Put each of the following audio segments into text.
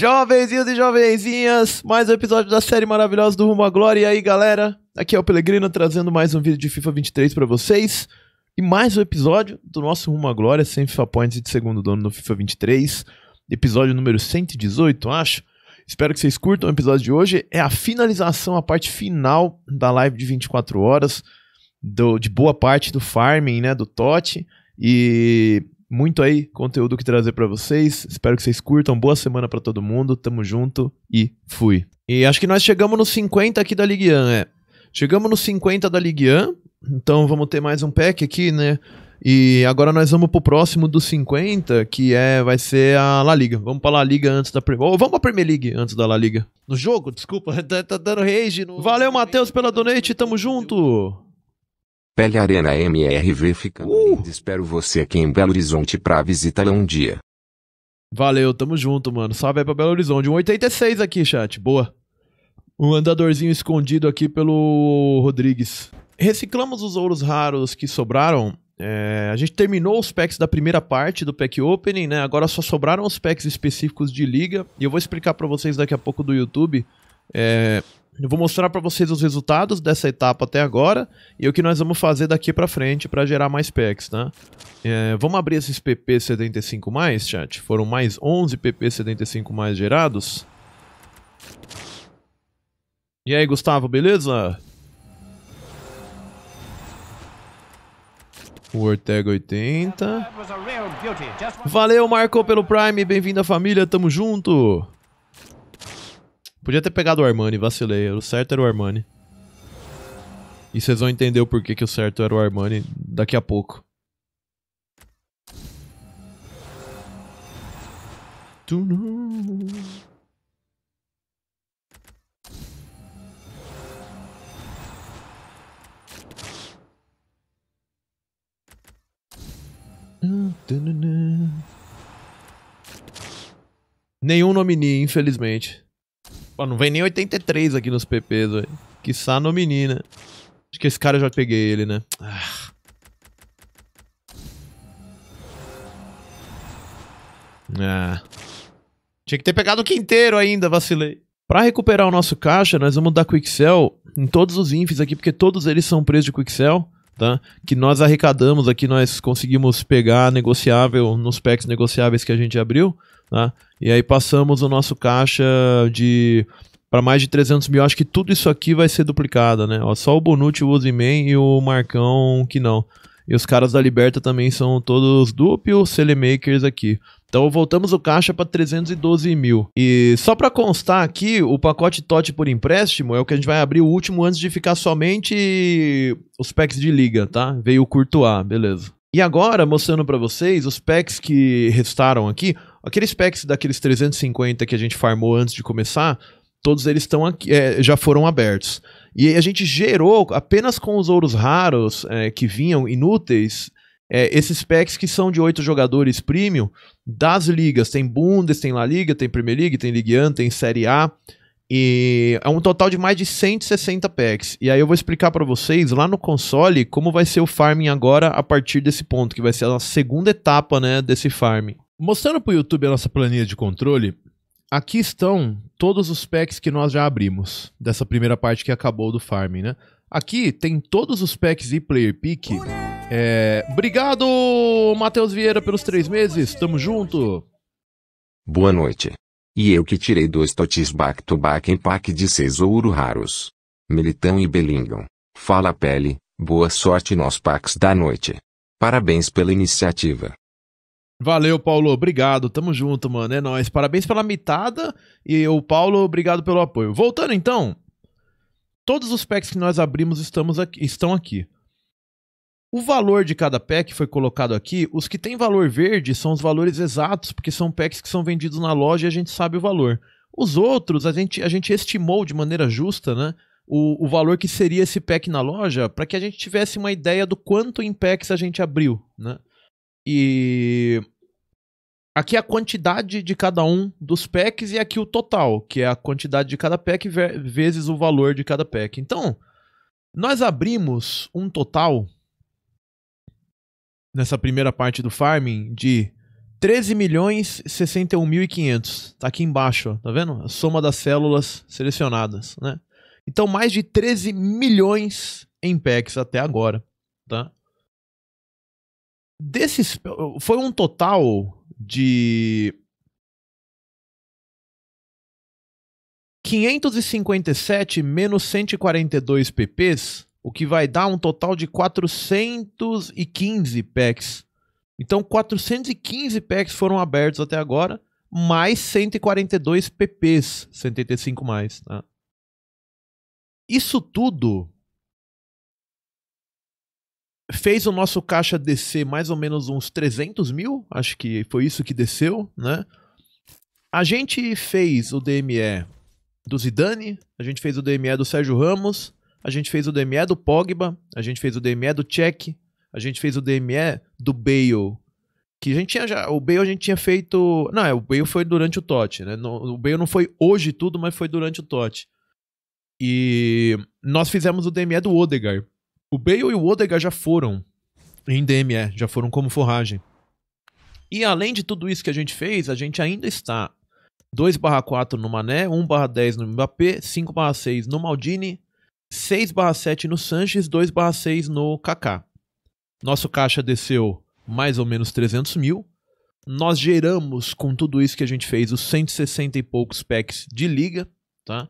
Jovenzinhos e jovenzinhas, mais um episódio da série maravilhosa do Rumo à Glória. E aí, galera? Aqui é o Pelegrino trazendo mais um vídeo de FIFA 23 para vocês. E mais um episódio do nosso Rumo à Glória, sem FIFA Points de segundo dono no FIFA 23. Episódio número 118, acho. Espero que vocês curtam o episódio de hoje. É a finalização, a parte final da live de 24 horas, do, de boa parte do farming, né, do TOT. E muito aí conteúdo que trazer para vocês. Espero que vocês curtam. Boa semana para todo mundo. Tamo junto e fui. E acho que nós chegamos nos 50 aqui da Ligue 1, é. Chegamos nos 50 da Ligue 1, então vamos ter mais um pack aqui, né? E agora nós vamos pro próximo dos 50, que é vai ser a La Liga. Vamos pra La Liga antes da Premier. Ou vamos pra Premier League antes da La Liga. No jogo, desculpa, tá, tá dando rage no... Valeu, Matheus, pela donate, tamo junto. Pele Arena MRV ficando uh! Espero você aqui em Belo Horizonte pra visitar um dia. Valeu, tamo junto, mano. Salve aí pra Belo Horizonte. 1,86 aqui, chat. Boa. Um andadorzinho escondido aqui pelo Rodrigues. Reciclamos os ouros raros que sobraram. É, a gente terminou os packs da primeira parte do pack opening, né? Agora só sobraram os packs específicos de liga. E eu vou explicar para vocês daqui a pouco do YouTube é, eu vou mostrar para vocês os resultados dessa etapa até agora e o que nós vamos fazer daqui para frente para gerar mais packs, né? É, vamos abrir esses PP 75 mais, chat. Foram mais 11 PP 75 mais gerados. E aí, Gustavo, beleza? O Ortega 80. Valeu, Marco, pelo Prime. Bem-vindo à família. Tamo junto. Podia ter pegado o Armani, vacilei. O certo era o Armani. E vocês vão entender o porquê que o certo era o Armani daqui a pouco. Nenhum nomini, infelizmente. Pô, não vem nem 83 aqui nos PPs, velho. Que no menina. Acho que esse cara eu já peguei ele, né? Ah. ah. Tinha que ter pegado o quinteiro ainda, vacilei. Pra recuperar o nosso caixa, nós vamos dar Quick em todos os infs aqui, porque todos eles são presos de Quick tá? Que nós arrecadamos aqui, nós conseguimos pegar negociável nos packs negociáveis que a gente abriu, tá? E aí passamos o nosso caixa de para mais de 300 mil. Acho que tudo isso aqui vai ser duplicado, né? Ó, só o Bonucci, o Ozyman e o Marcão que não. E os caras da Liberta também são todos duplos Selemakers aqui. Então voltamos o caixa para 312 mil. E só para constar aqui, o pacote TOT por empréstimo é o que a gente vai abrir o último antes de ficar somente os packs de liga, tá? Veio o curto A, beleza. E agora, mostrando para vocês os packs que restaram aqui, Aqueles packs daqueles 350 que a gente farmou antes de começar, todos eles estão é, já foram abertos. E a gente gerou, apenas com os ouros raros é, que vinham inúteis, é, esses packs que são de oito jogadores premium das ligas. Tem Bundes, tem La Liga, tem Premier League, tem Ligue 1, tem Série A. E é um total de mais de 160 packs. E aí eu vou explicar para vocês lá no console como vai ser o farming agora a partir desse ponto, que vai ser a segunda etapa né, desse farming. Mostrando para o YouTube a nossa planilha de controle, aqui estão todos os packs que nós já abrimos dessa primeira parte que acabou do farming, né? Aqui tem todos os packs e player pick. É... Obrigado, Matheus Vieira, pelos três meses. Tamo junto. Boa noite. E eu que tirei dois totis back-to-back em pack de seis ouro raros. Militão e Bellingham. Fala pele, boa sorte nos packs da noite. Parabéns pela iniciativa. Valeu, Paulo. Obrigado. Tamo junto, mano. É nóis. Parabéns pela mitada. E o Paulo, obrigado pelo apoio. Voltando então. Todos os packs que nós abrimos estamos aqui, estão aqui. O valor de cada pack foi colocado aqui. Os que têm valor verde são os valores exatos, porque são packs que são vendidos na loja e a gente sabe o valor. Os outros, a gente, a gente estimou de maneira justa, né? O, o valor que seria esse pack na loja, para que a gente tivesse uma ideia do quanto em packs a gente abriu, né? E aqui é a quantidade de cada um dos packs e aqui o total, que é a quantidade de cada pack vezes o valor de cada pack. Então, nós abrimos um total nessa primeira parte do farming de 13.061.500. milhões tá aqui embaixo, tá vendo? A soma das células selecionadas, né? Então, mais de 13 milhões em packs até agora, tá? Desses. Eh, foi um total de. 557 menos 142 PPs, o que vai dar um total de 415 packs. Então, 415 packs foram abertos até agora, mais 142 PPs, 185 mais. Tá? Isso tudo fez o nosso caixa descer mais ou menos uns 300 mil, acho que foi isso que desceu, né? A gente fez o DME do Zidane, a gente fez o DME do Sérgio Ramos, a gente fez o DME do Pogba, a gente fez o DME do Cech, a gente fez o DME do Bale, que a gente tinha já, o Bale a gente tinha feito, não, é, o Bale foi durante o Totti, né? o Bale não foi hoje tudo, mas foi durante o Totti. E nós fizemos o DME do Odegar. O Bale e o Odega já foram em DME, já foram como forragem. E além de tudo isso que a gente fez, a gente ainda está 2/4 no Mané, 1/10 no Mbappé, 5/6 no Maldini, 6/7 no Sanches, 2/6 no Kaká. Nosso caixa desceu mais ou menos 300 mil. Nós geramos, com tudo isso que a gente fez, os 160 e poucos packs de liga, tá?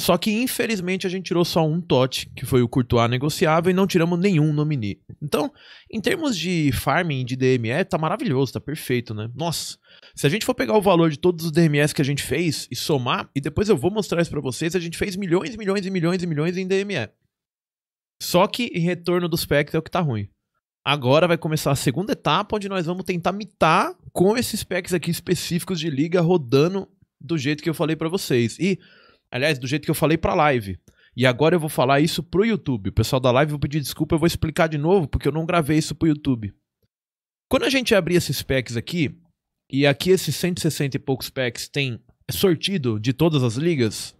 Só que, infelizmente, a gente tirou só um TOT, que foi o Courtois negociável, e não tiramos nenhum nominee. Então, em termos de farming, de DME, tá maravilhoso, tá perfeito, né? Nossa, se a gente for pegar o valor de todos os DMS que a gente fez e somar, e depois eu vou mostrar isso pra vocês, a gente fez milhões, milhões e milhões e milhões em DME. Só que em retorno dos packs é o que tá ruim. Agora vai começar a segunda etapa, onde nós vamos tentar mitar com esses packs aqui específicos de liga rodando do jeito que eu falei para vocês. E Aliás, do jeito que eu falei pra live. E agora eu vou falar isso pro YouTube. O pessoal da live, vou pedir desculpa, eu vou explicar de novo, porque eu não gravei isso pro YouTube. Quando a gente abrir esses packs aqui, e aqui esses 160 e poucos packs tem sortido de todas as ligas,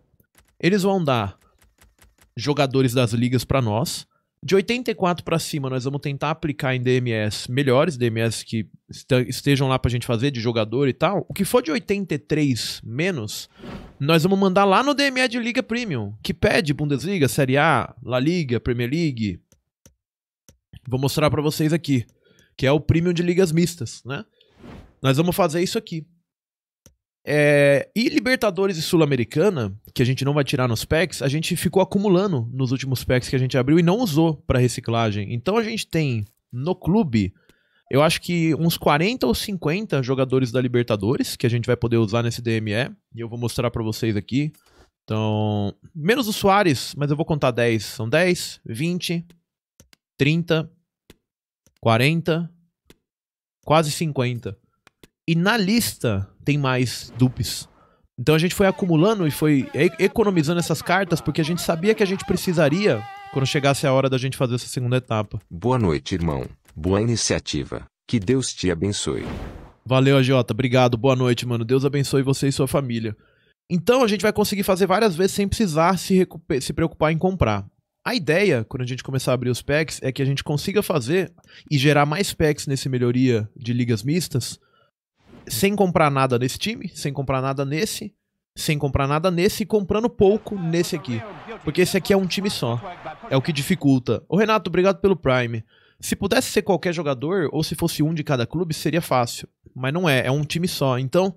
eles vão dar jogadores das ligas para nós. De 84 para cima, nós vamos tentar aplicar em DMS melhores, DMS que estejam lá pra gente fazer de jogador e tal. O que for de 83 menos, nós vamos mandar lá no DME de Liga Premium, que pede Bundesliga, Série A, La Liga, Premier League. Vou mostrar para vocês aqui, que é o Premium de ligas mistas, né? Nós vamos fazer isso aqui. É, e Libertadores e Sul-Americana, que a gente não vai tirar nos packs, a gente ficou acumulando nos últimos packs que a gente abriu e não usou para reciclagem. Então a gente tem no clube eu acho que uns 40 ou 50 jogadores da Libertadores que a gente vai poder usar nesse DME. E eu vou mostrar para vocês aqui. Então, menos o Soares, mas eu vou contar 10. São 10, 20, 30, 40, quase 50. E na lista tem mais dupes. Então a gente foi acumulando e foi economizando essas cartas porque a gente sabia que a gente precisaria quando chegasse a hora da gente fazer essa segunda etapa. Boa noite, irmão. Boa iniciativa. Que Deus te abençoe. Valeu, AJ. Obrigado. Boa noite, mano. Deus abençoe você e sua família. Então a gente vai conseguir fazer várias vezes sem precisar se, se preocupar em comprar. A ideia, quando a gente começar a abrir os packs, é que a gente consiga fazer e gerar mais packs nesse melhoria de ligas mistas, sem comprar nada nesse time, sem comprar nada nesse, sem comprar nada nesse e comprando pouco nesse aqui. Porque esse aqui é um time só. É o que dificulta. Ô Renato, obrigado pelo Prime. Se pudesse ser qualquer jogador, ou se fosse um de cada clube, seria fácil. Mas não é, é um time só. Então,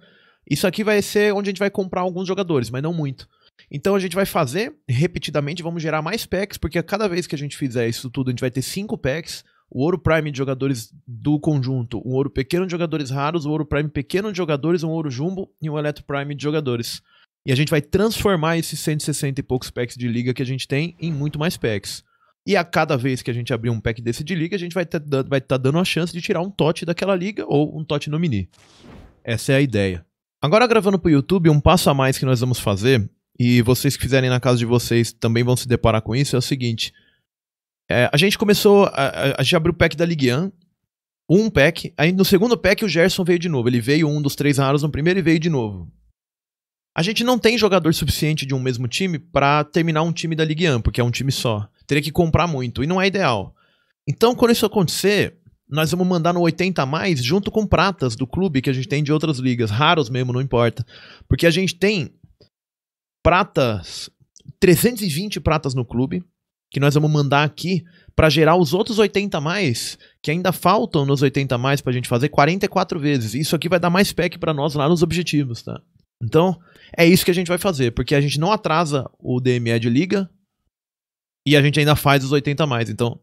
isso aqui vai ser onde a gente vai comprar alguns jogadores, mas não muito. Então a gente vai fazer repetidamente, vamos gerar mais packs, porque a cada vez que a gente fizer isso tudo, a gente vai ter cinco packs. O ouro prime de jogadores do conjunto, um ouro pequeno de jogadores raros, o ouro prime pequeno de jogadores, um ouro jumbo e um eletro prime de jogadores. E a gente vai transformar esses 160 e poucos packs de liga que a gente tem em muito mais packs. E a cada vez que a gente abrir um pack desse de liga, a gente vai estar tá, vai tá dando a chance de tirar um TOT daquela liga ou um TOT mini. Essa é a ideia. Agora gravando para o YouTube, um passo a mais que nós vamos fazer, e vocês que fizerem na casa de vocês também vão se deparar com isso, é o seguinte. É, a gente começou, a, a, gente abriu o pack da Ligue 1, um pack, aí no segundo pack o Gerson veio de novo, ele veio um dos três raros no primeiro e veio de novo. A gente não tem jogador suficiente de um mesmo time para terminar um time da Ligue 1, porque é um time só teria que comprar muito, e não é ideal. Então, quando isso acontecer, nós vamos mandar no 80 a mais junto com pratas do clube que a gente tem de outras ligas, raros mesmo, não importa. Porque a gente tem pratas, 320 pratas no clube, que nós vamos mandar aqui para gerar os outros 80 a mais, que ainda faltam nos 80 a mais pra gente fazer 44 vezes. Isso aqui vai dar mais pack para nós lá nos objetivos, tá? Então, é isso que a gente vai fazer, porque a gente não atrasa o DME de liga, e a gente ainda faz os 80 mais. Então,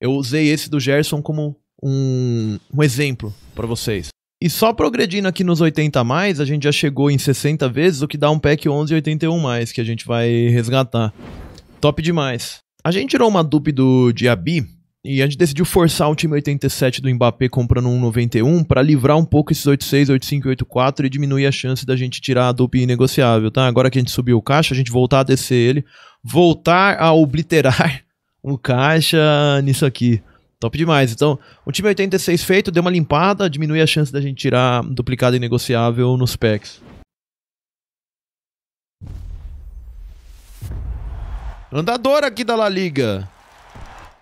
eu usei esse do Gerson como um, um exemplo para vocês. E só progredindo aqui nos 80 mais, a gente já chegou em 60 vezes, o que dá um pack 11 e 81 mais, que a gente vai resgatar. Top demais. A gente tirou uma dupe do Diaby, e a gente decidiu forçar o time 87 do Mbappé comprando um 91 para livrar um pouco esses 86, 85 e 84 e diminuir a chance da gente tirar a dupla negociável, tá? Agora que a gente subiu o caixa, a gente voltar a descer ele, voltar a obliterar o caixa nisso aqui. Top demais. Então, o time 86 feito, deu uma limpada, diminui a chance da gente tirar duplicado e negociável nos packs. Andador aqui da La Liga.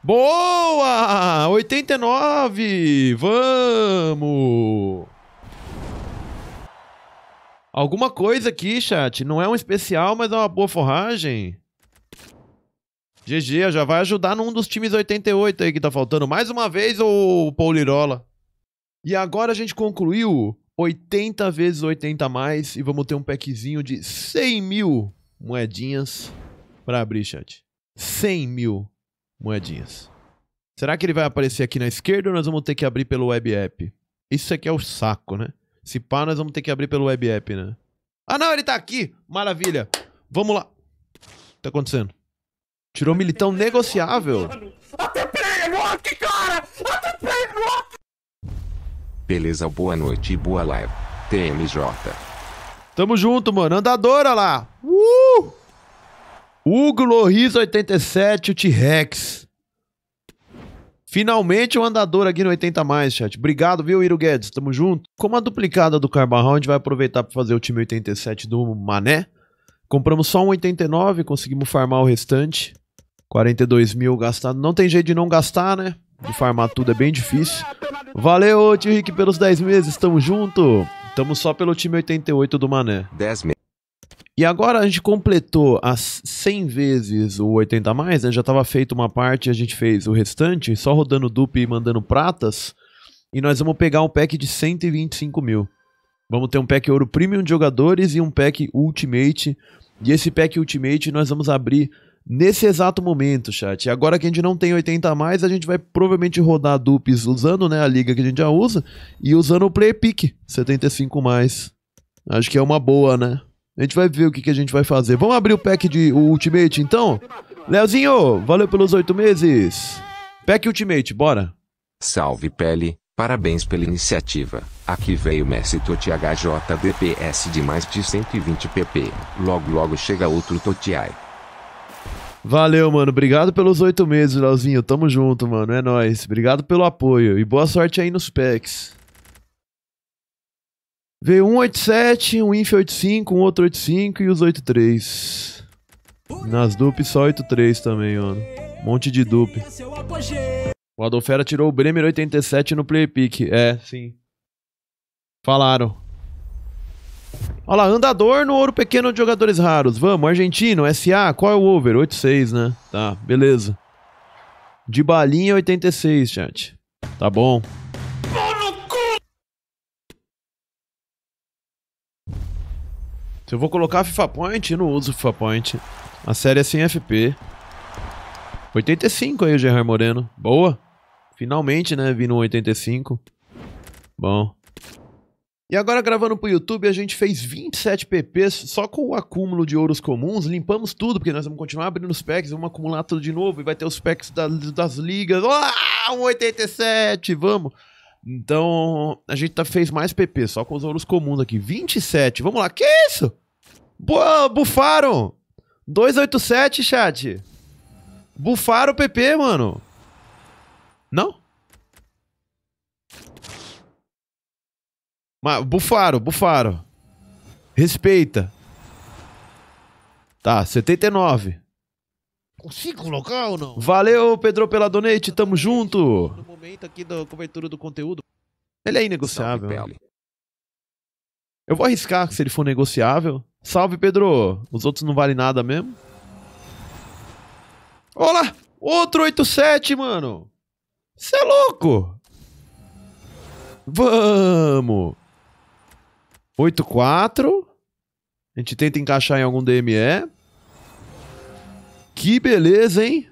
Boa! 89! Vamos! Alguma coisa aqui, chat. Não é um especial, mas é uma boa forragem. GG, já vai ajudar num dos times 88 aí que tá faltando. Mais uma vez, o Paulirola. E agora a gente concluiu 80 vezes 80 a mais e vamos ter um packzinho de 100 mil moedinhas pra abrir, chat. 100 mil moedinhas. Será que ele vai aparecer aqui na esquerda ou nós vamos ter que abrir pelo web app? Isso aqui é o saco, né? Se pá, nós vamos ter que abrir pelo web app, né? Ah, não, ele tá aqui! Maravilha! Vamos lá! O que tá acontecendo? Tirou militão negociável! Beleza, boa noite e boa live. TMJ. Tamo junto, mano. Andadora lá! Uh! Hugo Loris 87, o T-Rex. Finalmente um andador aqui no 80 mais, chat. Obrigado, viu, Iro Guedes? Tamo junto. Como a duplicada do Carbarrão, a gente vai aproveitar para fazer o time 87 do Mané. Compramos só um 89, conseguimos farmar o restante. 42 mil gastado. Não tem jeito de não gastar, né? De farmar tudo é bem difícil. Valeu, tio Rick, pelos 10 meses. Tamo junto. Tamo só pelo time 88 do Mané. 10 meses. E agora a gente completou as 100 vezes o 80 mais, né? Já estava feito uma parte, e a gente fez o restante, só rodando duplo e mandando pratas. E nós vamos pegar um pack de 125 mil. Vamos ter um pack ouro premium de jogadores e um pack ultimate. E esse pack ultimate nós vamos abrir nesse exato momento, chat. E agora que a gente não tem 80 a mais, a gente vai provavelmente rodar dupes usando né, a liga que a gente já usa e usando o play pick 75 mais. Acho que é uma boa, né? A gente vai ver o que, que a gente vai fazer. Vamos abrir o pack de o Ultimate, então? Leozinho, valeu pelos oito meses. Pack Ultimate, bora. Salve, Pele. Parabéns pela iniciativa. Aqui veio Messi Toti dps de mais de 120 pp. Logo, logo chega outro Totiai. Valeu, mano. Obrigado pelos oito meses, Leozinho. Tamo junto, mano. É nóis. Obrigado pelo apoio. E boa sorte aí nos packs. Veio um 87, um Inf 85, um outro 85 e os 83. Nas dupes só 83 também, mano. Um Monte de dupe. O Adolfera tirou o Bremer 87 no play pick. É, sim. Falaram. Olha lá, andador no ouro pequeno de jogadores raros. Vamos, argentino, SA, qual é o over? 86, né? Tá, beleza. De balinha 86, chat. Tá bom. Se eu vou colocar FIFA Point, eu não uso FIFA Point. A série é sem FP. 85 aí o Gerard Moreno. Boa. Finalmente, né? Vindo um 85. Bom. E agora gravando pro YouTube, a gente fez 27 PPs só com o acúmulo de ouros comuns, limpamos tudo, porque nós vamos continuar abrindo os packs, vamos acumular tudo de novo e vai ter os packs das, das ligas. Ah, um 87, vamos! Então, a gente tá, fez mais PP, só com os ouros comuns aqui. 27, vamos lá. Que isso? Boa, bufaram! 287, chat. Bufaram o PP, mano. Não? Mas, bufaram, bufaram. Respeita. Tá, 79. Consigo colocar ou não? Valeu, Pedro, pela donate. Tamo junto. No momento aqui da cobertura do conteúdo. Ele é inegociável. Né? eu vou arriscar se ele for negociável. Salve, Pedro. Os outros não valem nada mesmo. Olá! Outro 87, mano. Você é louco? Vamos! 8-4. A gente tenta encaixar em algum DME. Que beleza, hein?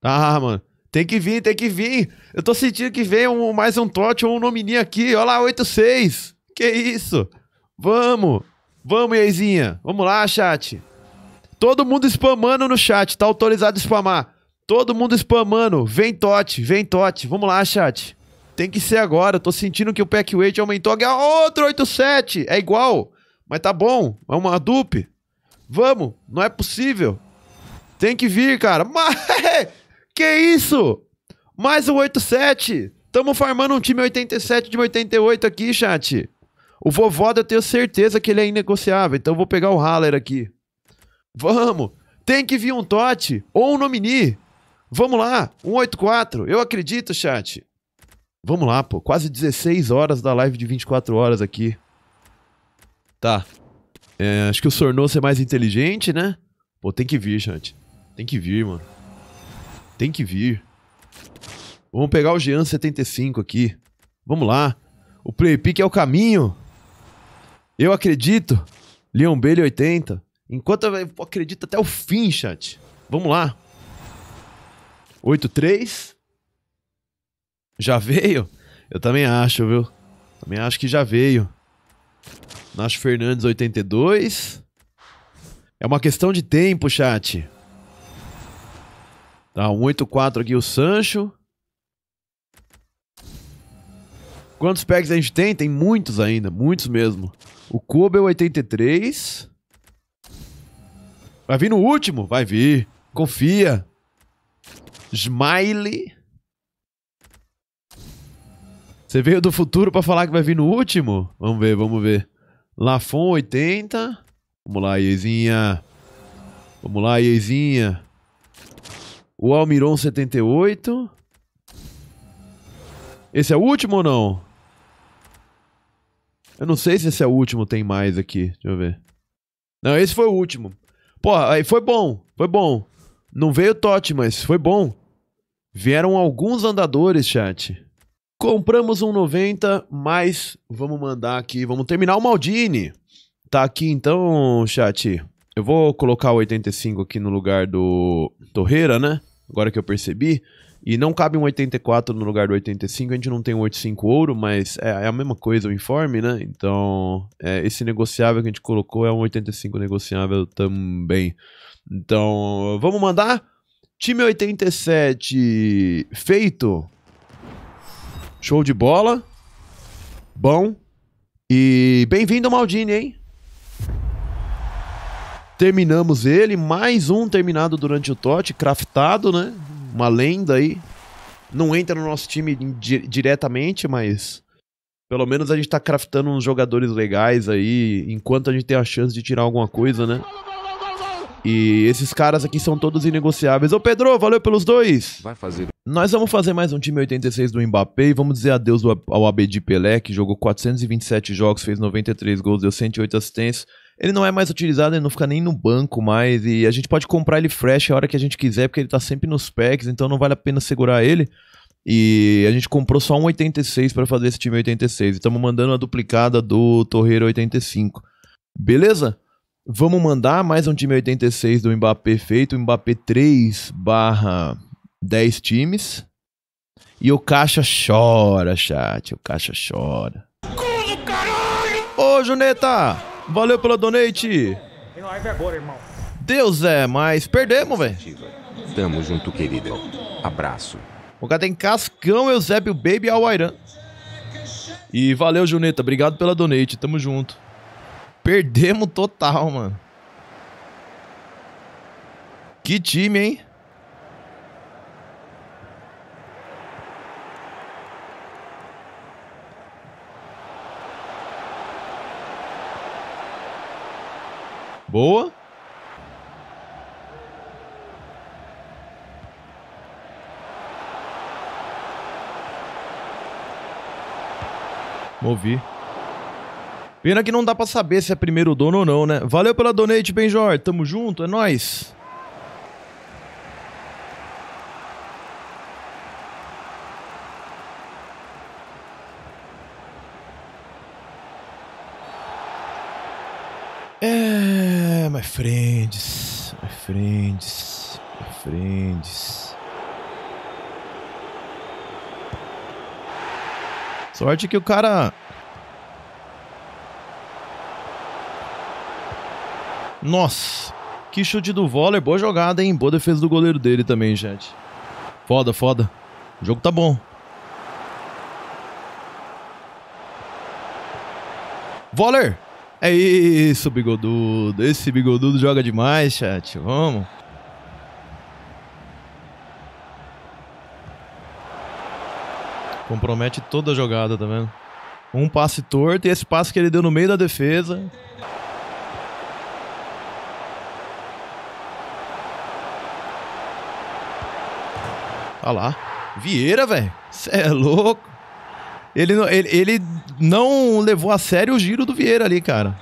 Ah, mano. Tem que vir, tem que vir. Eu tô sentindo que vem um, mais um trote ou um nomininho aqui. Olha lá, 8-6. Que isso? Vamos. Vamos, Eizinha. Vamos lá, chat. Todo mundo spamando no chat. Tá autorizado a spamar. Todo mundo spamando. Vem Tote, vem Tote. Vamos lá, chat. Tem que ser agora. Eu tô sentindo que o pack weight aumentou. Outro 8-7. É igual. Mas tá bom. É uma dupe. Vamos, não é possível. Tem que vir, cara. Mas, que isso? Mais um 87. Tamo farmando um time 87 de 88 aqui, chat. O vovó, eu tenho certeza que ele é inegociável, então vou pegar o Haller aqui. Vamos! Tem que vir um Totti ou um Nomini. Vamos lá, 184. Eu acredito, chat. Vamos lá, pô. Quase 16 horas da live de 24 horas aqui. Tá. É, acho que o Sornoso é mais inteligente, né? Pô, tem que vir, gente. Tem que vir, mano. Tem que vir. Vamos pegar o Jean 75 aqui. Vamos lá. O play pick é o caminho. Eu acredito. Leon Bailey 80. Enquanto eu acredito até o fim, chat. Vamos lá. 8-3. Já veio? Eu também acho, viu? Também acho que já veio. Nacho Fernandes, 82. É uma questão de tempo, chat. Tá, 184 aqui o Sancho. Quantos packs a gente tem? Tem muitos ainda, muitos mesmo. O Kobe 83. Vai vir no último? Vai vir. Confia. Smiley. Você veio do futuro para falar que vai vir no último? Vamos ver, vamos ver. Lafon 80. Vamos lá, Iezinha. Vamos lá, Iezinha. O Almiron 78. Esse é o último ou não? Eu não sei se esse é o último, tem mais aqui. Deixa eu ver. Não, esse foi o último. Porra, aí foi bom, foi bom. Não veio Tote, mas foi bom. Vieram alguns andadores, chat. Compramos um 90, mas vamos mandar aqui, vamos terminar o Maldini. Tá aqui então, chat. Eu vou colocar o 85 aqui no lugar do Torreira, né? Agora que eu percebi. E não cabe um 84 no lugar do 85, a gente não tem um 85 ouro, mas é, é, a mesma coisa o informe, né? Então, é, esse negociável que a gente colocou é um 85 negociável também. Então, vamos mandar? Time 87 feito. Show de bola. Bom. E bem-vindo Maldini, hein? Terminamos ele, mais um terminado durante o Tote, craftado, né? Uma lenda aí. Não entra no nosso time diretamente, mas pelo menos a gente tá craftando uns jogadores legais aí, enquanto a gente tem a chance de tirar alguma coisa, né? E esses caras aqui são todos inegociáveis. Ô Pedro, valeu pelos dois. Vai fazer. Nós vamos fazer mais um time 86 do Mbappé e vamos dizer adeus ao Abedi Pelé, que jogou 427 jogos, fez 93 gols, deu 108 assistências. Ele não é mais utilizado, ele não fica nem no banco mais. E a gente pode comprar ele fresh a hora que a gente quiser, porque ele tá sempre nos packs, então não vale a pena segurar ele. E a gente comprou só um 86 para fazer esse time 86. Estamos mandando a duplicada do Torreiro 85. Beleza? Vamos mandar mais um time 86 do Mbappé feito, o Mbappé 3 barra 10 times. E o Caixa chora, chat, o Caixa chora. Como caralho! Ô, Juneta, valeu pela donate. Deus é, mas perdemos, velho. Tamo junto, querido, Abraço. O cara tem Cascão, Eusébio Baby e Alairan. E valeu, Juneta. Obrigado pela donate. Tamo junto. Perdemos total, mano. Que time, hein? Boa. Movi. Pena que não dá para saber se é primeiro dono ou não, né? Valeu pela donate, Benjor. Tamo junto, é nóis. É, my friends, my friends, my friends. Sorte que o cara Nossa, que chute do Voller. Boa jogada, hein? Boa defesa do goleiro dele também, gente. Foda, foda. O jogo tá bom. Voller! É isso, bigodudo. Esse bigodudo joga demais, chat. Vamos. Compromete toda a jogada, tá vendo? Um passe torto e esse passe que ele deu no meio da defesa. Olha lá. Vieira, velho. Você é louco. Ele, ele, ele não levou a sério o giro do Vieira ali, cara.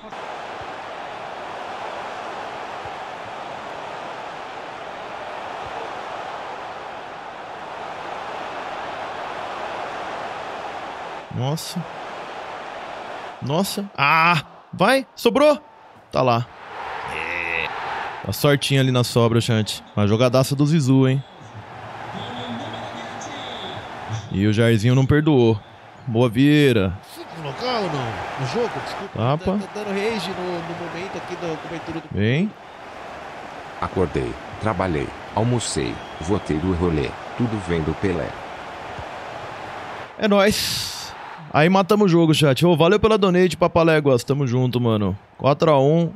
Nossa. Nossa. Ah! Vai! Sobrou! Tá lá. Tá é. sortinho ali na sobra, Chante. Uma jogadaça do Zizu, hein? E o Jairzinho não perdoou. Boa vira. Local, ou não? no jogo, desculpa. Tapa. Tá, tá dando rage no, no momento aqui da cobertura do. Bem. Acordei, trabalhei, almocei, votei do rolê, tudo vem do Pelé. É nóis. Aí matamos o jogo, chat. Ô, valeu pela donate, Papaléguas. Tamo junto, mano. 4x1.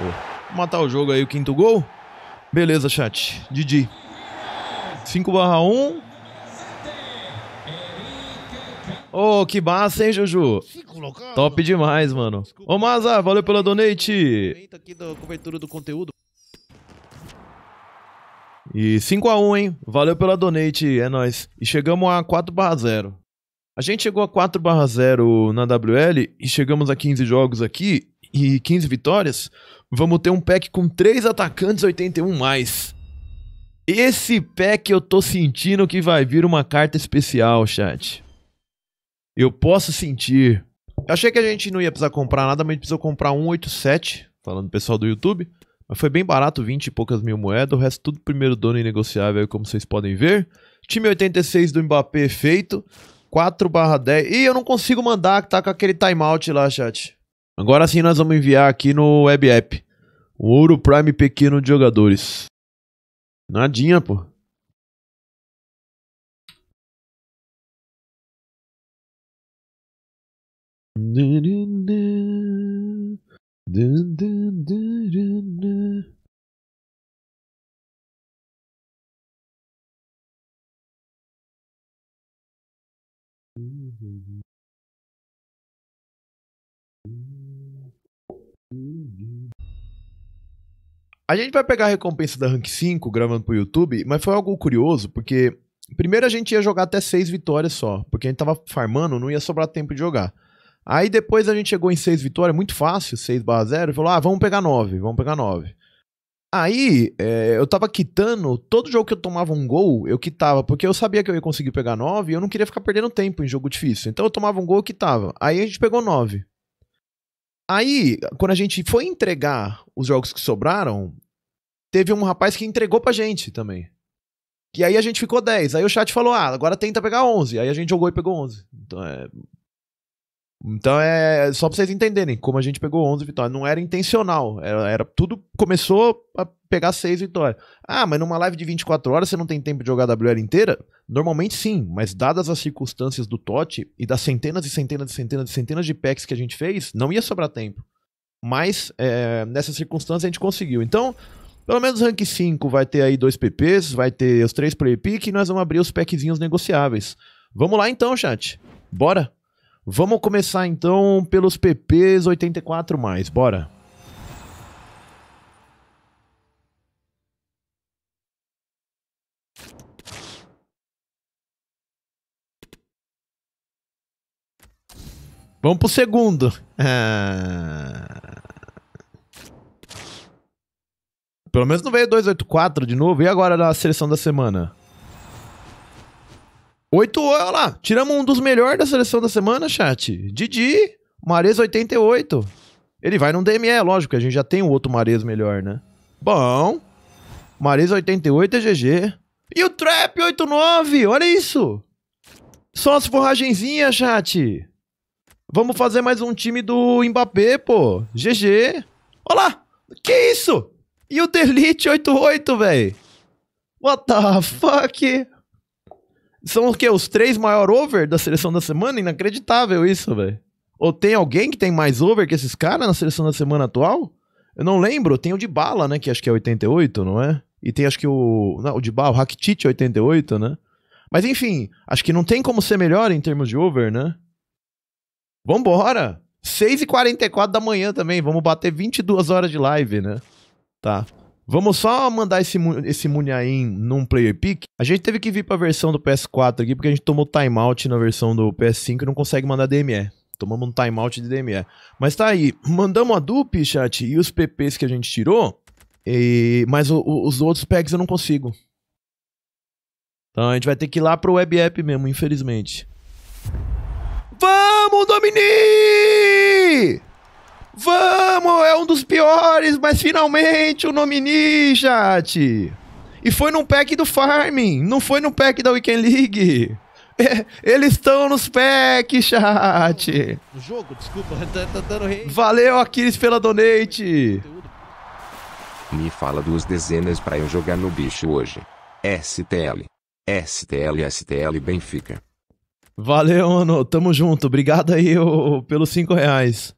Oh matar o jogo aí, o quinto gol. Beleza, chat. Didi. 5 barra 1. Ô, oh, que massa, hein, Juju? Top demais, mano. Ô, Maza, valeu pela donate. Aqui da cobertura do conteúdo. E 5x1, hein? Valeu pela donate, é nóis. E chegamos a 4 x 0. A gente chegou a 4 x 0 na WL e chegamos a 15 jogos aqui e 15 vitórias vamos ter um pack com 3 atacantes 81 mais. Esse pack eu tô sentindo que vai vir uma carta especial, chat. Eu posso sentir. Eu achei que a gente não ia precisar comprar nada, mas a gente precisou comprar 187, falando do pessoal do YouTube. Mas foi bem barato, 20 e poucas mil moedas, o resto tudo primeiro dono inegociável, como vocês podem ver. Time 86 do Mbappé feito, 4 barra 10. Ih, eu não consigo mandar, que tá com aquele timeout lá, chat. Agora sim nós vamos enviar aqui no Web App. O Ouro Prime pequeno de jogadores. Nadinha, pô. A gente vai pegar a recompensa da Rank 5 gravando pro YouTube, mas foi algo curioso, porque primeiro a gente ia jogar até 6 vitórias só, porque a gente tava farmando, não ia sobrar tempo de jogar. Aí depois a gente chegou em 6 vitórias, muito fácil, 6 barra 0, e falou, ah, vamos pegar 9, vamos pegar 9. Aí, é, eu tava quitando, todo jogo que eu tomava um gol, eu quitava, porque eu sabia que eu ia conseguir pegar 9 e eu não queria ficar perdendo tempo em jogo difícil. Então eu tomava um gol e quitava. Aí a gente pegou 9. Aí, quando a gente foi entregar os jogos que sobraram, teve um rapaz que entregou pra gente também. E aí a gente ficou 10. Aí o chat falou: ah, agora tenta pegar 11. Aí a gente jogou e pegou 11. Então é. Então é só pra vocês entenderem como a gente pegou 11 vitórias. Não era intencional, era, era tudo começou a pegar seis vitórias. Ah, mas numa live de 24 horas você não tem tempo de jogar a WL inteira? Normalmente sim, mas dadas as circunstâncias do Totti e das centenas e centenas e centenas e centenas de packs que a gente fez, não ia sobrar tempo. Mas é, eh, nessa circunstância a gente conseguiu. Então, pelo menos rank 5 vai ter aí dois PPs, vai ter os três play pick e nós vamos abrir os packzinhos negociáveis. Vamos lá então, chat. Bora? Vamos começar então pelos PPs 84+, mais. bora. Vamos pro segundo. É. Pelo menos não veio 284 de novo. E agora na seleção da semana? 8, olha lá. Tiramos um dos melhores da seleção da semana, chat. Didi, Mares 88. Ele vai num DME, é lógico, a gente já tem um outro Mares melhor, né? Bom. Mares 88 é GG. E o Trap 89, olha isso. Só as forragenzinhas, chat. Vamos fazer mais um time do Mbappé, pô. GG. Olha lá. Que isso? E o Delete 88, velho? What the fuck? São o quê? Os três maior over da seleção da semana? Inacreditável isso, velho. Ou tem alguém que tem mais over que esses caras na seleção da semana atual? Eu não lembro. Tem o de bala, né? Que acho que é 88, não é? E tem acho que o. Não, o de bala, o Rakitic 88, né? Mas enfim, acho que não tem como ser melhor em termos de over, né? Vambora! 6h44 da manhã também. Vamos bater 22 horas de live, né? Tá. Vamos só mandar esse, esse Munhain num player pick. A gente teve que vir pra versão do PS4 aqui, porque a gente tomou timeout na versão do PS5 e não consegue mandar DME. Tomamos um timeout de DME. Mas tá aí. Mandamos a dupe, chat, e os PPs que a gente tirou. E... Mas o, o, os outros packs eu não consigo. Então a gente vai ter que ir lá pro web app mesmo, infelizmente. Vamos, Domini! Vamos! É um dos piores, mas finalmente o Domini, chat! E foi num pack do Farming, não foi num pack da Weekend League. eles estão nos packs, chat! No jogo, desculpa, tá, tá dando rei. Valeu, Aquiles, pela donate! Me fala duas dezenas para eu jogar no bicho hoje. STL. STL, STL Benfica. Valeu, mano. Tamo junto. Obrigado aí ô, pelos 5 reais.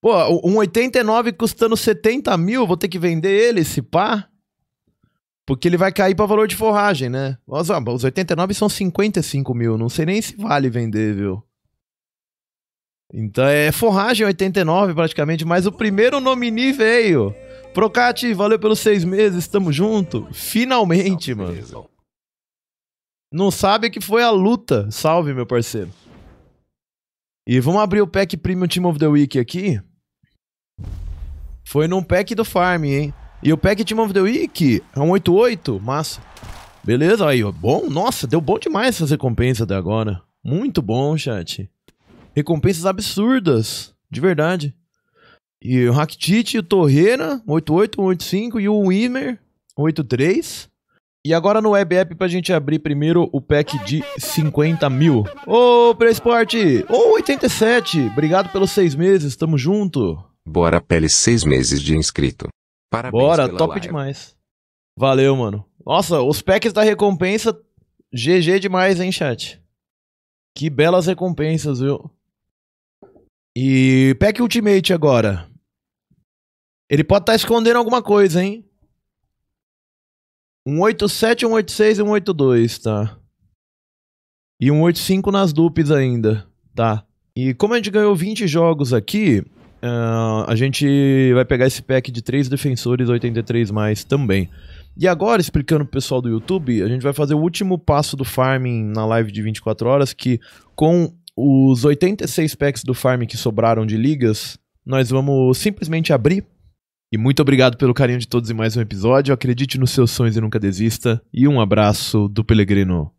Pô, um 89 custando 70 mil, vou ter que vender ele, esse pá? Porque ele vai cair para valor de forragem, né? Os, ó, os 89 são 55 mil, não sei nem se vale vender, viu? Então é forragem 89 praticamente, mas o primeiro nomini veio. Procati, valeu pelos seis meses, tamo junto. Finalmente, mano não sabe que foi a luta. Salve, meu parceiro. E vamos abrir o pack Premium Team of the Week aqui. Foi num pack do Farm, hein? E o pack Team of the Week é um 8-8. massa. Beleza, aí, ó. Bom, nossa, deu bom demais essas recompensas até agora. Muito bom, chat. Recompensas absurdas, de verdade. E o Rakitic, o Torreira, 88, 5 e o Wimmer, 8-3. E agora no Web App pra gente abrir primeiro o pack de 50 mil. Ô, oh, Presporte! Ô, oh, 87! Obrigado pelos seis meses, tamo junto! Bora, Pele, seis meses de inscrito. Parabéns Bora, top live. demais. Valeu, mano. Nossa, os packs da recompensa, GG demais, hein, chat? Que belas recompensas, viu? E pack Ultimate agora. Ele pode estar tá escondendo alguma coisa, hein? 187, 186 e 182, tá. E 185 nas dupes ainda, tá. E como a gente ganhou 20 jogos aqui, uh, a gente vai pegar esse pack de 3 defensores 83 mais também. E agora, explicando pro pessoal do YouTube, a gente vai fazer o último passo do farming na live de 24 horas, que com os 86 packs do farm que sobraram de ligas, nós vamos simplesmente abrir e muito obrigado pelo carinho de todos em mais um episódio. Acredite nos seus sonhos e nunca desista. E um abraço do Pelegrino.